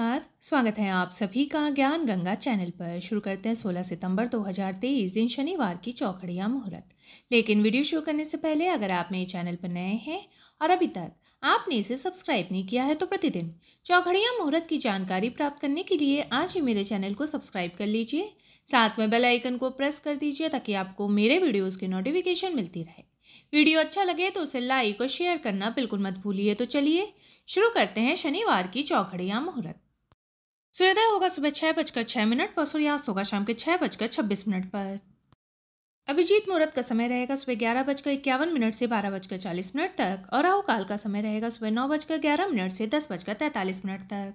नमस्कार स्वागत है आप सभी का ज्ञान गंगा चैनल पर शुरू करते हैं 16 सितंबर 2023 दिन शनिवार की चौखड़िया मुहूर्त लेकिन वीडियो शुरू करने से पहले अगर आप मेरे चैनल पर नए हैं और अभी तक आपने इसे सब्सक्राइब नहीं किया है तो प्रतिदिन चौखड़िया मुहूर्त की जानकारी प्राप्त करने के लिए आज ही मेरे चैनल को सब्सक्राइब कर लीजिए साथ में बेलाइकन को प्रेस कर दीजिए ताकि आपको मेरे वीडियोज की नोटिफिकेशन मिलती रहे वीडियो अच्छा लगे तो उसे लाइक और शेयर करना बिल्कुल मत भूलिए तो चलिए शुरू करते हैं शनिवार की चौखड़िया मुहूर्त सूर्योदय होगा सुबह छः बजकर छः मिनट पर सूर्यास्त होगा शाम के छः बजकर छब्बीस मिनट पर अभिजीत मुहूर्त का समय रहेगा सुबह ग्यारह बजकर इक्यावन मिनट से बारह बजकर चालीस मिनट तक और राहुकाल का समय रहेगा सुबह नौ बजकर ग्यारह मिनट से दस बजकर तैंतालीस मिनट तक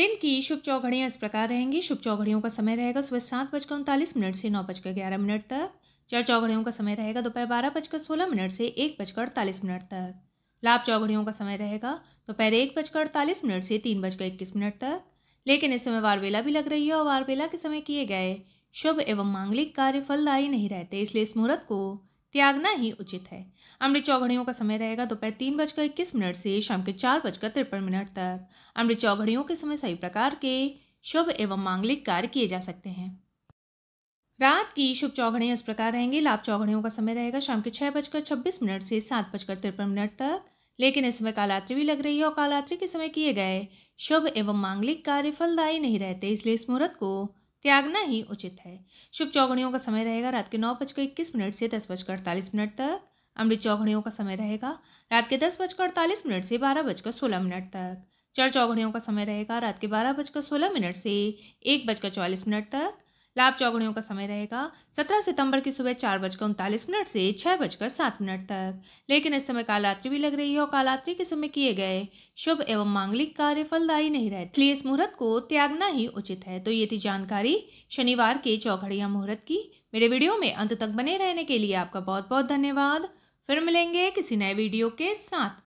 दिन की शुभ चौघड़ियाँ इस प्रकार रहेंगी शुभ चौघड़ियों का समय रहेगा सुबह सात बजकर उनतालीस मिनट से नौ बजकर ग्यारह मिनट तक चार चौघड़ियों का समय रहेगा दोपहर बारह बजकर सोलह मिनट से एक बजकर अड़तालीस मिनट तक लाभ चौघड़ियों का समय रहेगा दोपहर एक बजकर अड़तालीस मिनट से तीन बजकर इक्कीस मिनट तक लेकिन इस समय वारबेला भी लग रही है और वारबेला के समय किए गए शुभ एवं मांगलिक कार्य फलदायी नहीं रहते इसलिए इस मुहूर्त को त्यागना ही उचित है अमृत चौघड़ियों का समय रहेगा दोपहर तीन बजकर इक्कीस मिनट से शाम के चार बजकर तिरपन मिनट तक अमृत चौघड़ियों के समय सही प्रकार के शुभ एवं मांगलिक कार्य किए जा सकते हैं रात की शुभ चौघड़ियाँ इस प्रकार रहेंगी लाभ चौघड़ियों का समय रहेगा शाम के छः बजकर छब्बीस मिनट से सात बजकर तिरपन मिनट तक लेकिन इसमें कालात्री भी लग रही है और कालात्रि के समय किए गए शुभ एवं मांगलिक कार्य फलदायी नहीं रहते इसलिए इस मुहूर्त को त्यागना ही उचित है शुभ चौघड़ियों का समय रहेगा रात के नौ बजकर इक्कीस मिनट से दस बजकर अड़तालीस मिनट तक अमृत चौघड़ियों का समय रहेगा रात के दस बजकर अड़तालीस मिनट से बारह बजकर सोलह मिनट तक चर चौघड़ियों का समय रहेगा रात के बारह बजकर सोलह मिनट से एक बजकर चौवालीस मिनट तक लाभ चौगड़ियों का समय रहेगा 17 सितंबर की सुबह चार बजकर उनतालीस मिनट से छह बजकर सात मिनट तक लेकिन इस समय कालरात्रि भी लग रही है और कालरात्रि के समय किए गए शुभ एवं मांगलिक कार्य फलदायी नहीं रहते इसलिए इस मुहूर्त को त्यागना ही उचित है तो ये थी जानकारी शनिवार के चौघड़िया मुहूर्त की मेरे वीडियो में अंत तक बने रहने के लिए आपका बहुत बहुत धन्यवाद फिर मिलेंगे किसी नए वीडियो के साथ